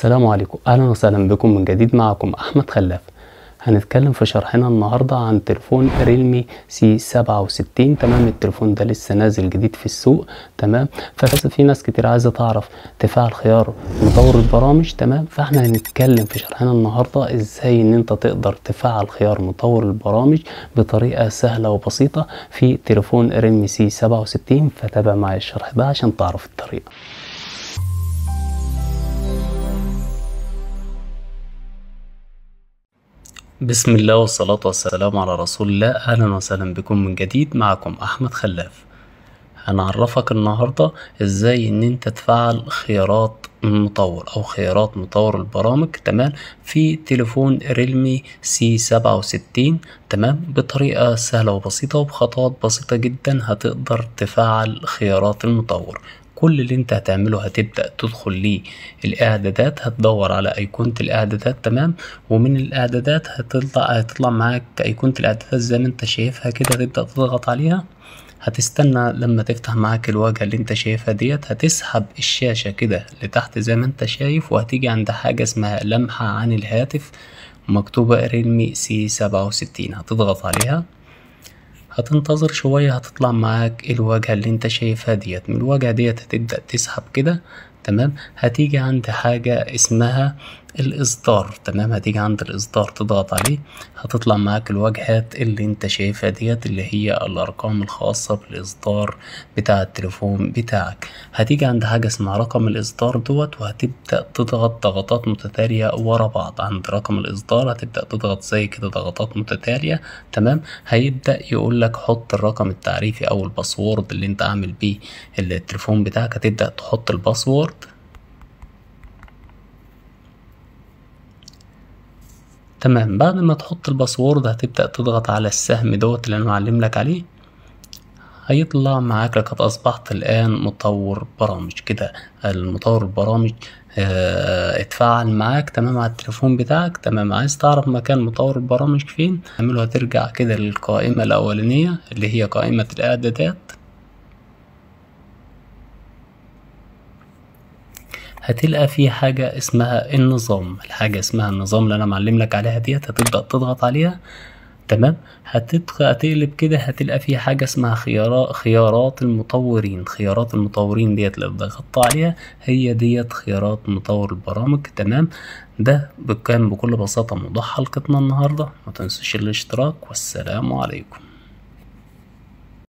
السلام عليكم اهلا وسهلا بكم من جديد معكم احمد خلاف هنتكلم في شرحنا النهارده عن تليفون ريلمي سي 67 تمام التليفون ده لسه نازل جديد في السوق تمام ففي ناس كتير عايزه تعرف تفعل خيار مطور البرامج تمام فاحنا هنتكلم في شرحنا النهارده ازاي ان انت تقدر تفعل خيار مطور البرامج بطريقه سهله وبسيطه في تليفون ريلمي سي 67 فتابع معايا الشرح ده عشان تعرف الطريقه بسم الله والصلاة والسلام على رسول الله أهلا وسهلا بكم من جديد معكم أحمد خلاف هنعرفك النهاردة ازاي ان انت تفعل خيارات مطور او خيارات مطور البرامج تمام في تليفون ريلمي سي سبعة وستين تمام بطريقة سهلة وبسيطة وبخطوات بسيطة جدا هتقدر تفعل خيارات المطور كل اللي انت هتعمله هتبدأ تدخل للإعدادات الاعدادات هتدور على ايقونة الاعدادات تمام ومن الاعدادات هتطلع هتطلع معاك ايقونة الاعدادات زي ما انت شايفها كده هتبدأ تضغط عليها هتستنى لما تفتح معاك الواجهة اللي انت شايفها ديت هتسحب الشاشة كده لتحت زي ما انت شايف وهتيجي عند حاجة اسمها لمحة عن الهاتف مكتوبة ريلمي سي سبعة وستين هتضغط عليها هتنتظر شوية هتطلع معاك الواجهة اللي انت شايفها ديت من الواجهة ديت هتبدأ تسحب كده تمام هتيجي عند حاجة اسمها الاصدار تمام هتيجي عند الاصدار تضغط عليه هتطلع معاك الواجهات اللي انت شايفها ديت اللي هي الارقام الخاصة بالاصدار بتاع التليفون بتاعك هتيجي عند حاجة اسمها رقم الاصدار دوت وهتبدأ تضغط ضغطات متتالية ورا بعض عند رقم الاصدار هتبدأ تضغط زي كده ضغطات متتالية تمام هيبدأ يقول لك حط الرقم التعريفي او الباسورد اللي انت عامل بيه التليفون بتاعك هتبدأ تحط الباسورد تمام بعد ما تحط الباسورد هتبدأ تضغط على السهم دوت اللي انا معلم لك عليه هيطلع معاك لقد اصبحت الان مطور برامج كده المطور البرامج اه اتفاعل معاك تمام على التليفون بتاعك تمام عايز تعرف مكان مطور البرامج فين اعمله هترجع كده للقائمة الاولانية اللي هي قائمة الاعدادات هتلقى في حاجة اسمها النظام الحاجة اسمها النظام اللي أنا معلم لك عليها ديت هتبدأ تضغط عليها تمام هتقلب كده هتلقى في حاجة اسمها خيارات خيارات المطورين خيارات المطورين ديت لو ضغطت عليها هي ديت خيارات مطور البرامج تمام ده كان بكل بساطة موضوع حلقتنا النهاردة ما تنسوش الاشتراك والسلام عليكم